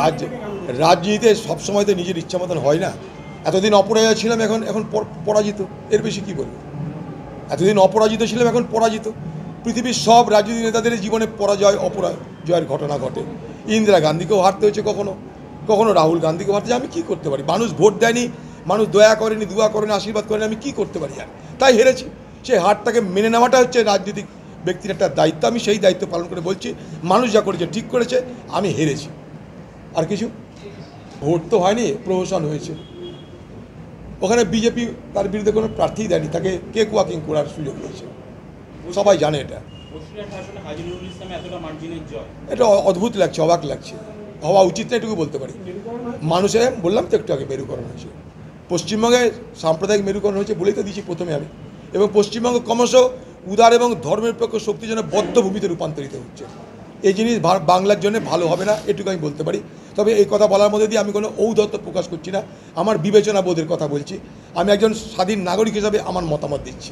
রাজ রাজনীতিতে সবসময় তো নিজের ইচ্ছা মতন হয় না এতদিন অপরাজিত ছিলাম এখন এখন পরাজিত এর বেশি কী বলবো এতদিন অপরাজিত ছিলাম এখন পরাজিত পৃথিবীর সব রাজনীতি নেতাদের জীবনে পরাজয় অপরাজয়ের ঘটনা ঘটে ইন্দিরা গান্ধীকেও হারতে হয়েছে কখনো কখনো রাহুল গান্ধীকে হারতে আমি কি করতে পারি মানুষ ভোট দেয়নি মানুষ দয়া করেনি দোয়া করেনি আশীর্বাদ করেনি আমি কি করতে পারি আর তাই হেরেছি সেই হারটাকে মেনে নেওয়াটা হচ্ছে রাজনীতিক ব্যক্তির একটা দায়িত্ব আমি সেই দায়িত্ব পালন করে বলছি মানুষ যা করেছে ঠিক করেছে আমি হেরেছি আর কিছু ভোট তো হয়নি প্রহসন হয়েছে ওখানে বিজেপি তার বিরুদ্ধে কোনো প্রার্থী দেয়নি তাকে কেক ওয়াকিং করার সুযোগ রয়েছে সবাই জানে এটা এটা অদ্ভুত লাগছে অবাক লাগছে হওয়া উচিত না এটুকু বলতে পারি মানুষে বললাম তো একটু আগে মেরুকরণ হয়েছে পশ্চিমবঙ্গে সাম্প্রদায়িক মেরুকরণ হয়েছে বলেই তো দিয়েছি প্রথমে আমি এবং পশ্চিমবঙ্গ ক্রমশ উদার এবং ধর্মনিরপেক্ষ শক্তি যেন বদ্ধভূমিতে রূপান্তরিত হচ্ছে এই জিনিস বাংলার জন্য ভালো হবে না এটুকু আমি বলতে পারি তবে এই কথা বলার মধ্যে দিয়ে আমি কোনো ঔদত্ত প্রকাশ করছি না আমার বিবেচনা বোধের কথা বলছি আমি একজন স্বাধীন নাগরিক হিসাবে আমার মতামত দিচ্ছি